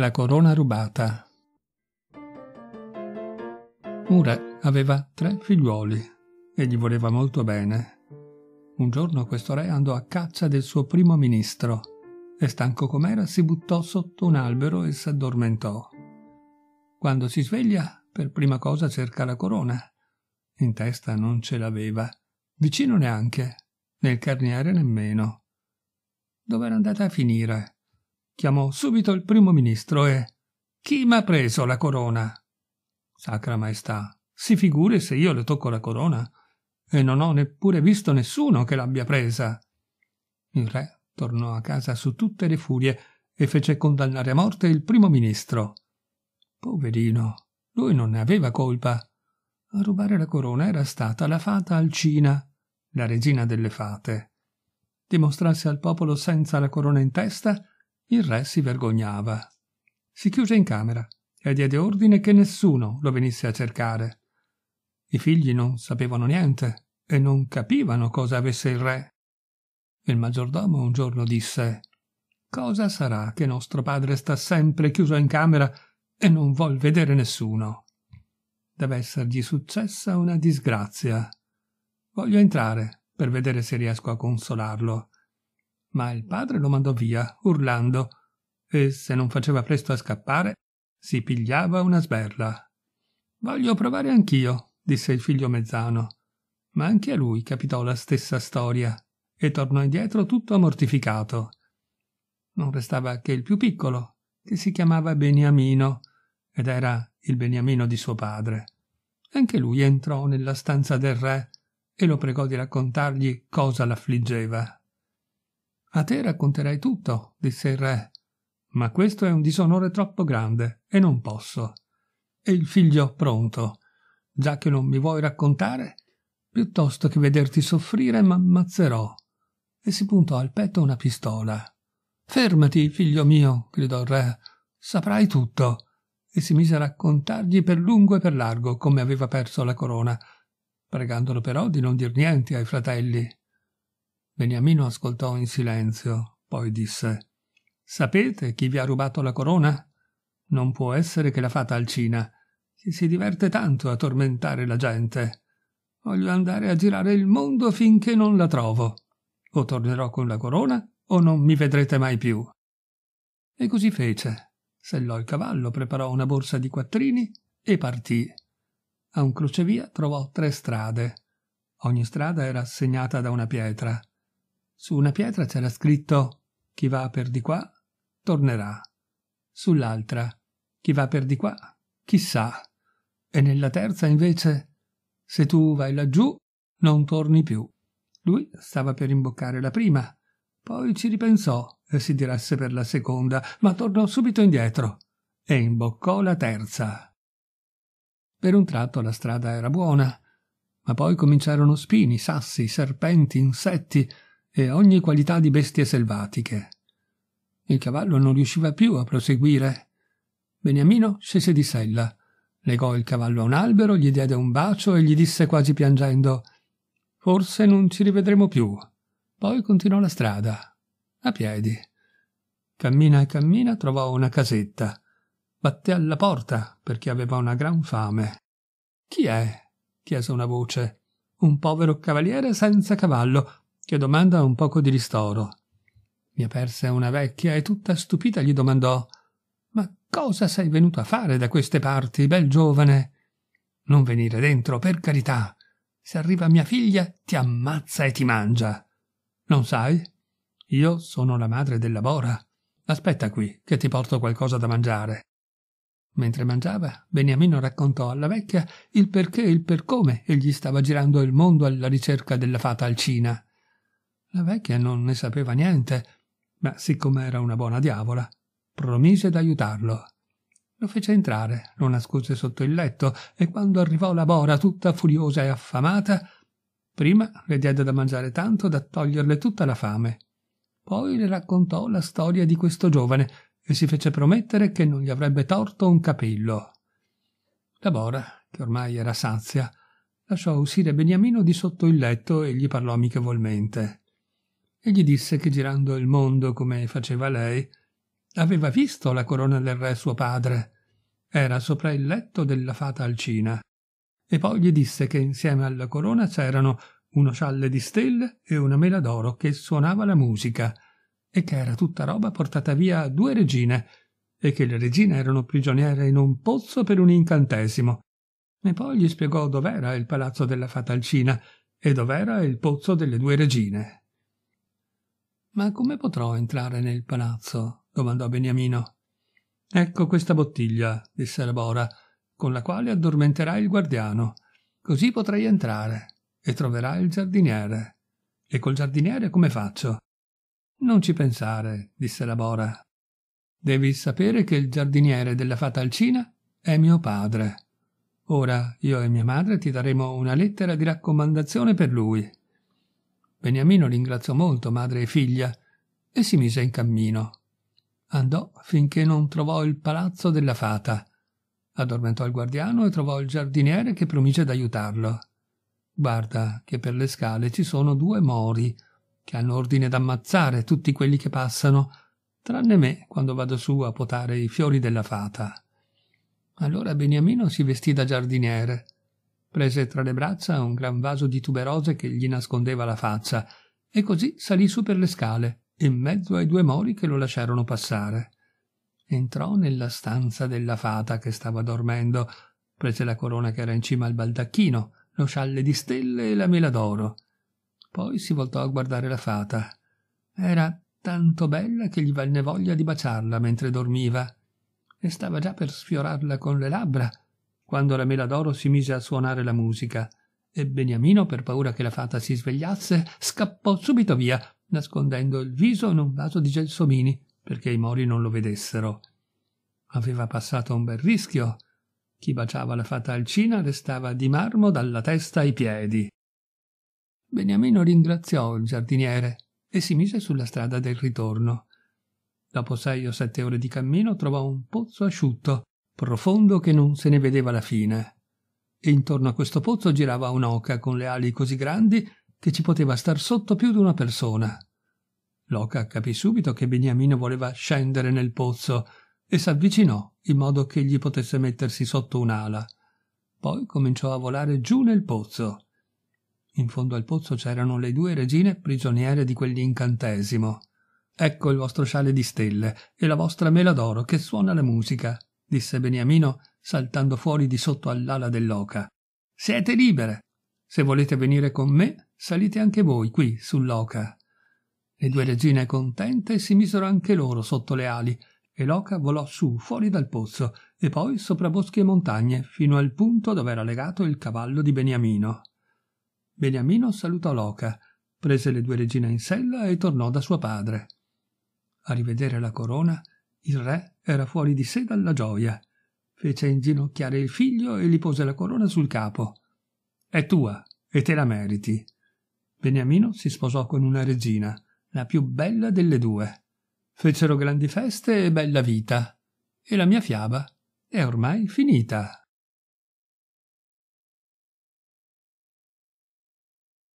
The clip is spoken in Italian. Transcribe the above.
La corona rubata. Un re aveva tre figliuoli e gli voleva molto bene. Un giorno questo re andò a caccia del suo primo ministro e stanco com'era si buttò sotto un albero e si addormentò. Quando si sveglia, per prima cosa cerca la corona. In testa non ce l'aveva, vicino neanche, nel carniere nemmeno. Dove era andata a finire? chiamò subito il primo ministro e chi m'ha preso la corona? Sacra Maestà, si figuri se io le tocco la corona e non ho neppure visto nessuno che l'abbia presa. Il re tornò a casa su tutte le furie e fece condannare a morte il primo ministro. Poverino, lui non ne aveva colpa. A rubare la corona era stata la fata Alcina, la regina delle fate. Dimostrarsi al popolo senza la corona in testa il re si vergognava. Si chiuse in camera e diede ordine che nessuno lo venisse a cercare. I figli non sapevano niente e non capivano cosa avesse il re. Il maggiordomo un giorno disse Cosa sarà che nostro padre sta sempre chiuso in camera e non vuol vedere nessuno? Deve essergli successa una disgrazia. Voglio entrare per vedere se riesco a consolarlo ma il padre lo mandò via, urlando, e se non faceva presto a scappare, si pigliava una sberla. Voglio provare anch'io, disse il figlio mezzano. Ma anche a lui capitò la stessa storia, e tornò indietro tutto mortificato. Non restava che il più piccolo, che si chiamava Beniamino, ed era il Beniamino di suo padre. Anche lui entrò nella stanza del re e lo pregò di raccontargli cosa l'affliggeva. A te racconterai tutto, disse il re. Ma questo è un disonore troppo grande e non posso. E il figlio pronto. Già che non mi vuoi raccontare, piuttosto che vederti soffrire m'ammazzerò. E si puntò al petto una pistola. Fermati, figlio mio, gridò il re. Saprai tutto. E si mise a raccontargli per lungo e per largo come aveva perso la corona, pregandolo però di non dir niente ai fratelli. Beniamino ascoltò in silenzio, poi disse Sapete chi vi ha rubato la corona? Non può essere che la fata Alcina, che si diverte tanto a tormentare la gente. Voglio andare a girare il mondo finché non la trovo. O tornerò con la corona o non mi vedrete mai più. E così fece. Sellò il cavallo, preparò una borsa di quattrini e partì. A un crocevia trovò tre strade. Ogni strada era segnata da una pietra. Su una pietra c'era scritto Chi va per di qua tornerà. Sull'altra Chi va per di qua chissà. E nella terza invece Se tu vai laggiù non torni più. Lui stava per imboccare la prima, poi ci ripensò e si diresse per la seconda, ma tornò subito indietro e imboccò la terza. Per un tratto la strada era buona, ma poi cominciarono spini, sassi, serpenti, insetti e ogni qualità di bestie selvatiche. Il cavallo non riusciva più a proseguire. Beniamino scese di sella, legò il cavallo a un albero, gli diede un bacio e gli disse quasi piangendo Forse non ci rivedremo più. Poi continuò la strada, a piedi. Cammina e cammina trovò una casetta. Batté alla porta perché aveva una gran fame. Chi è? chiese una voce. Un povero cavaliere senza cavallo che domanda un poco di ristoro. Mi aperse una vecchia e tutta stupita gli domandò Ma cosa sei venuto a fare da queste parti, bel giovane? Non venire dentro, per carità. Se arriva mia figlia, ti ammazza e ti mangia. Non sai? Io sono la madre della Bora. Aspetta qui, che ti porto qualcosa da mangiare. Mentre mangiava, Beniamino raccontò alla vecchia il perché e il per come egli stava girando il mondo alla ricerca della fata alcina. La vecchia non ne sapeva niente, ma siccome era una buona diavola, promise d'aiutarlo. Lo fece entrare, lo nascose sotto il letto e quando arrivò la bora tutta furiosa e affamata, prima le diede da mangiare tanto da toglierle tutta la fame. Poi le raccontò la storia di questo giovane e si fece promettere che non gli avrebbe torto un capello. La bora, che ormai era sazia, lasciò uscire Beniamino di sotto il letto e gli parlò amichevolmente e gli disse che girando il mondo come faceva lei, aveva visto la corona del re suo padre. Era sopra il letto della fata Alcina. E poi gli disse che insieme alla corona c'erano uno scialle di stelle e una mela d'oro che suonava la musica, e che era tutta roba portata via a due regine, e che le regine erano prigioniere in un pozzo per un incantesimo. E poi gli spiegò dov'era il palazzo della fatalcina e dov'era il pozzo delle due regine, ma come potrò entrare nel palazzo? domandò Beniamino. Ecco questa bottiglia, disse la Bora, con la quale addormenterai il guardiano. Così potrai entrare e troverai il giardiniere. E col giardiniere come faccio? Non ci pensare, disse la Bora. Devi sapere che il giardiniere della fata Alcina è mio padre. Ora io e mia madre ti daremo una lettera di raccomandazione per lui. Beniamino ringraziò molto madre e figlia e si mise in cammino. Andò finché non trovò il palazzo della fata. Addormentò il guardiano e trovò il giardiniere che promise d'aiutarlo. Guarda che per le scale ci sono due mori che hanno ordine d'ammazzare tutti quelli che passano, tranne me quando vado su a potare i fiori della fata. Allora Beniamino si vestì da giardiniere prese tra le braccia un gran vaso di tuberose che gli nascondeva la faccia e così salì su per le scale in mezzo ai due mori che lo lasciarono passare entrò nella stanza della fata che stava dormendo prese la corona che era in cima al baldacchino lo scialle di stelle e la mela d'oro poi si voltò a guardare la fata era tanto bella che gli venne voglia di baciarla mentre dormiva e stava già per sfiorarla con le labbra quando la mela d'oro si mise a suonare la musica e Beniamino, per paura che la fata si svegliasse, scappò subito via, nascondendo il viso in un vaso di gelsomini perché i mori non lo vedessero. Aveva passato un bel rischio. Chi baciava la fata alcina restava di marmo dalla testa ai piedi. Beniamino ringraziò il giardiniere e si mise sulla strada del ritorno. Dopo sei o sette ore di cammino trovò un pozzo asciutto profondo che non se ne vedeva la fine. E intorno a questo pozzo girava un'oca con le ali così grandi che ci poteva star sotto più di una persona. L'oca capì subito che Beniamino voleva scendere nel pozzo e s'avvicinò in modo che gli potesse mettersi sotto un'ala. Poi cominciò a volare giù nel pozzo. In fondo al pozzo c'erano le due regine prigioniere di quell'incantesimo. Ecco il vostro sciale di stelle e la vostra mela d'oro che suona la musica disse beniamino saltando fuori di sotto all'ala dell'oca siete libere se volete venire con me salite anche voi qui sull'oca le due regine contente si misero anche loro sotto le ali e l'oca volò su fuori dal pozzo e poi sopra boschi e montagne fino al punto dove era legato il cavallo di beniamino beniamino salutò l'oca prese le due regine in sella e tornò da suo padre a rivedere la corona il re era fuori di sé dalla gioia. Fece inginocchiare il figlio e gli pose la corona sul capo. È tua e te la meriti. Beniamino si sposò con una regina, la più bella delle due. Fecero grandi feste e bella vita. E la mia fiaba è ormai finita.